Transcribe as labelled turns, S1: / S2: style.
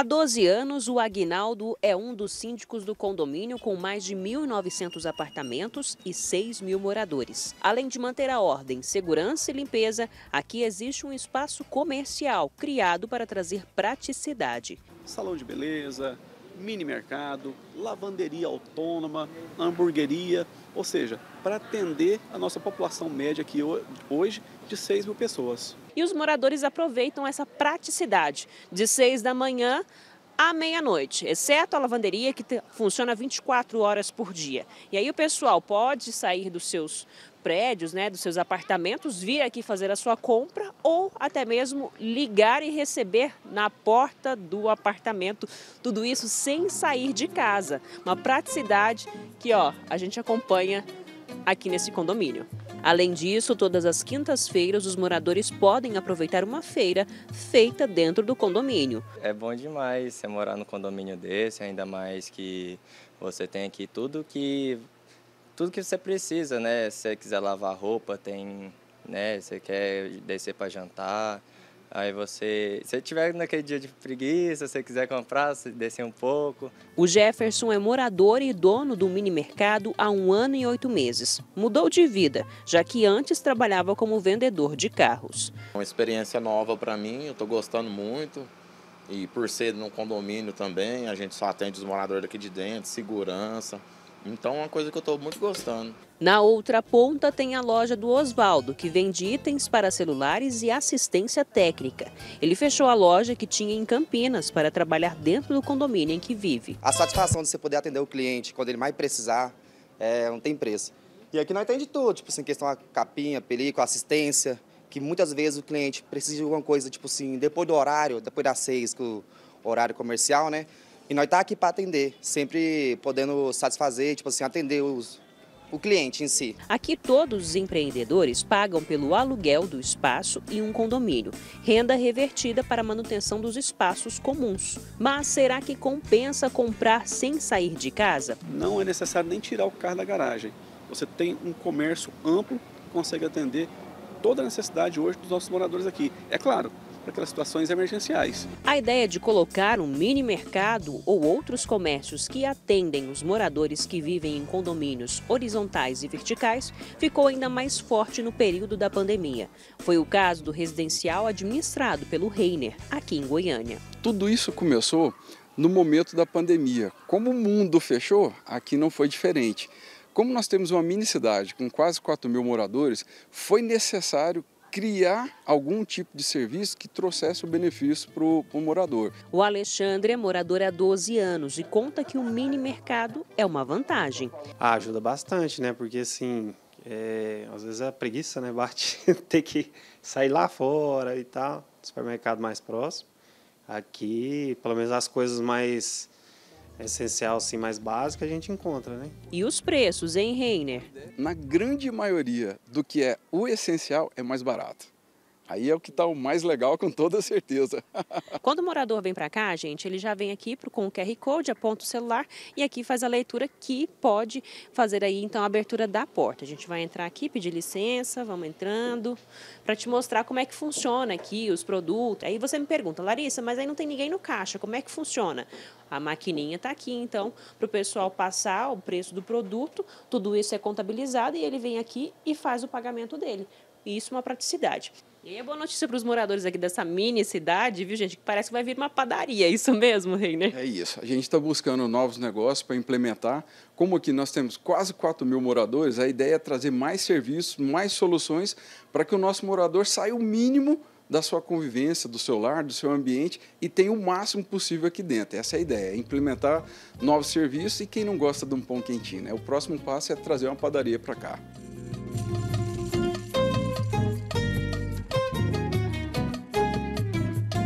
S1: Há 12 anos, o Aguinaldo é um dos síndicos do condomínio com mais de 1.900 apartamentos e 6 mil moradores. Além de manter a ordem, segurança e limpeza, aqui existe um espaço comercial criado para trazer praticidade.
S2: Salão de beleza, mini mercado, lavanderia autônoma, hamburgueria, ou seja, para atender a nossa população média aqui hoje
S1: de 6 mil pessoas e os moradores aproveitam essa praticidade de 6 da manhã à meia-noite, exceto a lavanderia que funciona 24 horas por dia. E aí o pessoal pode sair dos seus prédios, né, dos seus apartamentos, vir aqui fazer a sua compra ou até mesmo ligar e receber na porta do apartamento. Tudo isso sem sair de casa. Uma praticidade que, ó, a gente acompanha aqui nesse condomínio. Além disso, todas as quintas-feiras os moradores podem aproveitar uma feira feita dentro do condomínio. É bom
S2: demais você morar no condomínio desse, ainda mais que você tem aqui tudo que tudo que você precisa, né? Se você quiser lavar roupa, tem, né, você quer descer para jantar, Aí você, se tiver naquele dia de preguiça, se quiser comprar, descer um pouco.
S1: O Jefferson é morador e dono do mini mercado há um ano e oito meses. Mudou de vida, já que antes trabalhava como vendedor de carros. Uma experiência nova para
S2: mim, eu estou gostando muito. E por ser no condomínio também, a gente só atende os moradores aqui de dentro, segurança. Então é
S1: uma coisa que eu estou muito gostando. Na outra ponta tem a loja do Oswaldo, que vende itens para celulares e assistência técnica. Ele fechou a loja que tinha em Campinas para trabalhar dentro do condomínio em que vive. A satisfação de você poder atender o cliente quando ele mais precisar é, não tem preço. E aqui nós atende de tudo, tipo assim, questão a capinha, película, assistência, que muitas vezes o cliente precisa de alguma coisa, tipo assim, depois do horário, depois das seis, que o horário comercial, né? E nós tá aqui para atender, sempre podendo satisfazer, tipo assim, atender os, o cliente em si. Aqui todos os empreendedores pagam pelo aluguel do espaço e um condomínio, renda revertida para manutenção dos espaços comuns. Mas será que compensa comprar sem sair de casa? Não é necessário nem tirar
S2: o carro da garagem. Você tem um comércio amplo que consegue atender toda a necessidade hoje dos nossos moradores aqui. É claro, para aquelas situações emergenciais.
S1: A ideia de colocar um mini mercado ou outros comércios que atendem os moradores que vivem em condomínios horizontais e verticais ficou ainda mais forte no período da pandemia. Foi o caso do residencial administrado pelo Reiner, aqui em Goiânia.
S2: Tudo isso começou no momento da pandemia. Como o mundo fechou, aqui não foi diferente. Como nós temos uma mini cidade com quase 4 mil moradores, foi necessário criar algum tipo de serviço que trouxesse o benefício para o morador.
S1: O Alexandre é morador há 12 anos e conta que o mini mercado é uma vantagem. Ah, ajuda bastante, né? Porque assim, é, às vezes a preguiça né, bate ter que sair lá fora e tal, supermercado mais próximo. Aqui, pelo menos as coisas mais essencial assim mais básica a gente encontra, né? E os preços, hein, Reiner?
S2: Na grande maioria do que é o essencial é mais barato. Aí é o que está o mais legal, com toda certeza.
S1: Quando o morador vem para cá, gente, ele já vem aqui com o QR Code, aponta o celular e aqui faz a leitura que pode fazer aí, então, a abertura da porta. A gente vai entrar aqui, pedir licença, vamos entrando, para te mostrar como é que funciona aqui os produtos. Aí você me pergunta, Larissa, mas aí não tem ninguém no caixa, como é que funciona? A maquininha está aqui, então, para o pessoal passar o preço do produto, tudo isso é contabilizado e ele vem aqui e faz o pagamento dele. E isso é uma praticidade. E aí, boa notícia para os moradores aqui dessa mini cidade, viu, gente? Que parece que vai vir uma padaria, é
S2: isso mesmo, Reiner? É isso. A gente está buscando novos negócios para implementar. Como aqui nós temos quase 4 mil moradores, a ideia é trazer mais serviços, mais soluções para que o nosso morador saia o mínimo da sua convivência, do seu lar, do seu ambiente e tenha o máximo possível aqui dentro. Essa é a ideia, é implementar novos serviços e quem não gosta de um pão quentinho, né? O próximo passo é trazer uma padaria para cá.